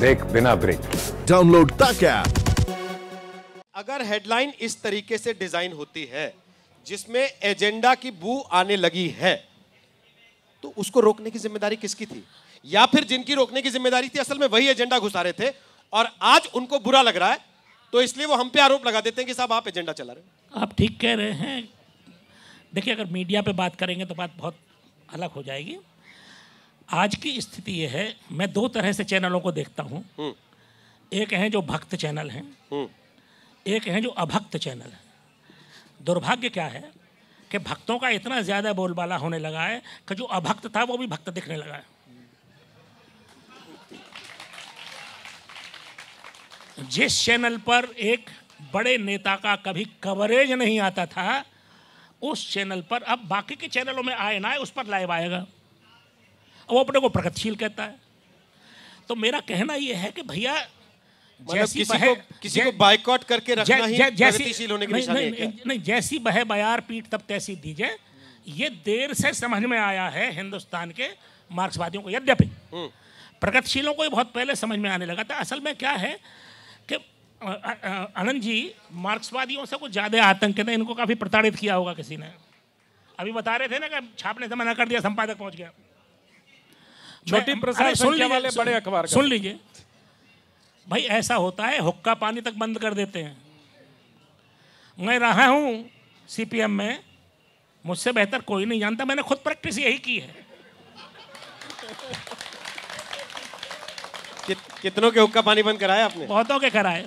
देख बिना break download तक ऐप अगर हेडलाइन इस तरीके से डिजाइन होती है जिसमें एजेंडा की बू आने लगी है तो उसको रोकने की जिम्मेदारी किसकी थी या फिर जिनकी रोकने की जिम्मेदारी थी असल में वही एजेंडा घुसा रहे थे और आज उनको बुरा लग रहा है तो इसलिए वो हम पे आरोप लगा देते हैं कि साहब आप एजेंडा चला रहे हैं आप ठीक कह रहे हैं देखिए अगर मीडिया पे बात करेंगे तो बात बहुत अलग हो जाएगी आज की स्थिति ये है मैं दो तरह से चैनलों को देखता हूँ हम्म। एक है जो भक्त चैनल हैं हम्म। एक हैं जो अभक्त चैनल हैं दुर्भाग्य क्या है कि भक्तों का इतना ज़्यादा बोलबाला होने लगा है कि जो अभक्त था वो भी भक्त दिखने लगा है जिस चैनल पर एक बड़े नेता का कभी कवरेज नहीं आता था उस चैनल पर अब बाकी के चैनलों में आए ना आए उस पर लाइव आएगा वो अपने को प्रगतिशील कहता है तो मेरा कहना ये है कि भैया मतलब जैसी किसी बहे, को किसी को करके रखना ही प्रगतिशील होने की निशानी नहीं जैसी बह बयार पीठ तब तैसी दीजिए ये देर से समझ में आया है हिंदुस्तान के मार्क्सवादियों को यद्यपि हम्म। प्रगतिशीलों को ये बहुत पहले समझ में आने लगा था असल में क्या है कि आनंद जी मार्क्सवादियों से कुछ ज़्यादा आतंक है इनको काफ़ी प्रताड़ित किया होगा किसी ने अभी बता रहे थे ना कि छापने से मना कर दिया संपादक पहुंच गया छोटी प्रशासन वाले बड़े अखबार सुन लीजिए भाई ऐसा होता है हुक्का पानी तक बंद कर देते हैं मैं रहा हूं सीपीएम में मुझसे बेहतर कोई नहीं जानता मैंने खुद प्रैक्टिस यही की है कि, कितनों के हुक्का पानी बंद कराया आपने बहुतों के कराए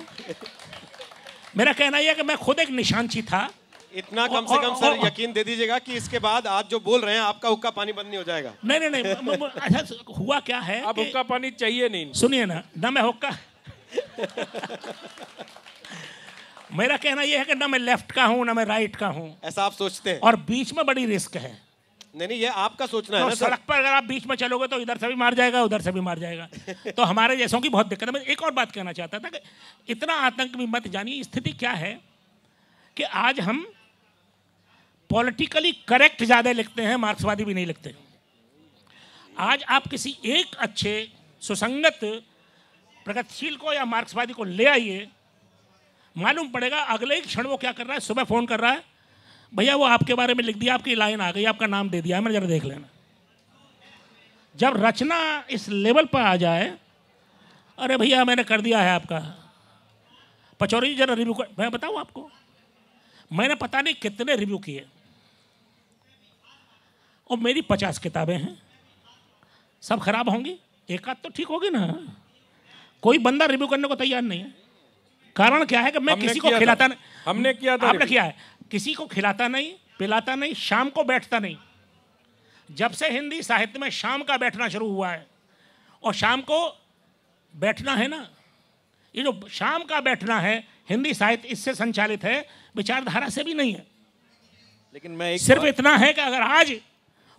मेरा कहना यह कि मैं खुद एक निशानची था इतना कम से कम सर यकीन दे दीजिएगा कि इसके बाद आप जो बोल रहे हैं आपका हुक्का पानी बंद नहीं हो जाएगा नहीं नहीं नहीं अच्छा हुआ क्या है अब हुक्का पानी चाहिए नहीं सुनिए ना ना मैं हुक्का मेरा कहना यह है कि ना मैं लेफ्ट का हूँ ना मैं राइट का हूँ ऐसा आप सोचते हैं और बीच में बड़ी रिस्क है नहीं नहीं ये आपका सोचना तो है ना सड़क पर अगर आप बीच में चलोगे तो इधर से भी मार जाएगा उधर से भी मार जाएगा तो हमारे जैसों की बहुत दिक्कत है मैं एक और बात कहना चाहता था कि इतना आतंक भी मत जानिए स्थिति क्या है कि आज हम पॉलिटिकली करेक्ट ज़्यादा लिखते हैं मार्क्सवादी भी नहीं लिखते आज आप किसी एक अच्छे सुसंगत प्रगतिशील को या मार्क्सवादी को ले आइए मालूम पड़ेगा अगले ही क्षण वो क्या कर रहा है सुबह फ़ोन कर रहा है भैया वो आपके बारे में लिख दिया आपकी लाइन आ गई आपका नाम दे दिया मैंने जरा देख लेना जब रचना इस लेवल पर आ जाए अरे भैया मैंने कर दिया है आपका पचौरी जरा रिव्यू मैं बताऊँ आपको मैंने पता नहीं कितने रिव्यू किए और मेरी पचास किताबें हैं सब खराब होंगी एक आध तो ठीक होगी ना कोई बंदा रिव्यू करने को तैयार नहीं है कारण क्या है कि मैं किसी को खिलाता नहीं हमने किया था आपने किया है किसी को खिलाता नहीं पिलाता नहीं शाम को बैठता नहीं जब से हिंदी साहित्य में शाम का बैठना शुरू हुआ है और शाम को बैठना है ना ये जो शाम का बैठना है हिंदी साहित्य इससे संचालित है विचारधारा से भी नहीं है लेकिन मैं एक सिर्फ इतना है कि अगर आज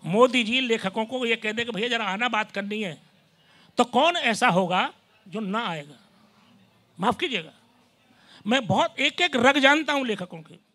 मोदी जी लेखकों को ये कह दे कि भैया जरा आना बात करनी है तो कौन ऐसा होगा जो ना आएगा माफ़ कीजिएगा मैं बहुत एक एक रग जानता हूँ लेखकों के